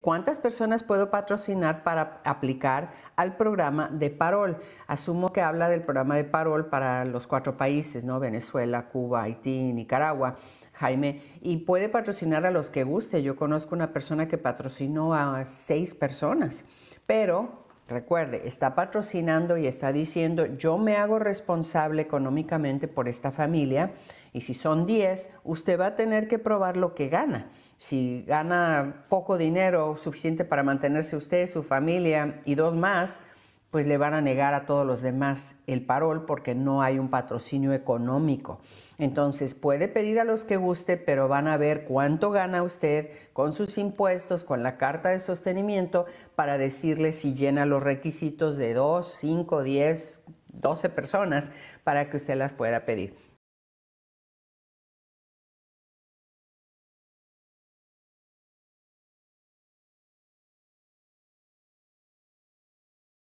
¿Cuántas personas puedo patrocinar para aplicar al programa de Parol? Asumo que habla del programa de Parol para los cuatro países, ¿no? Venezuela, Cuba, Haití, Nicaragua. Jaime, y puede patrocinar a los que guste. Yo conozco una persona que patrocinó a seis personas, pero Recuerde, está patrocinando y está diciendo, yo me hago responsable económicamente por esta familia y si son 10, usted va a tener que probar lo que gana. Si gana poco dinero, suficiente para mantenerse usted, su familia y dos más, pues le van a negar a todos los demás el parol porque no hay un patrocinio económico. Entonces puede pedir a los que guste, pero van a ver cuánto gana usted con sus impuestos, con la carta de sostenimiento, para decirle si llena los requisitos de 2, 5, 10, 12 personas para que usted las pueda pedir.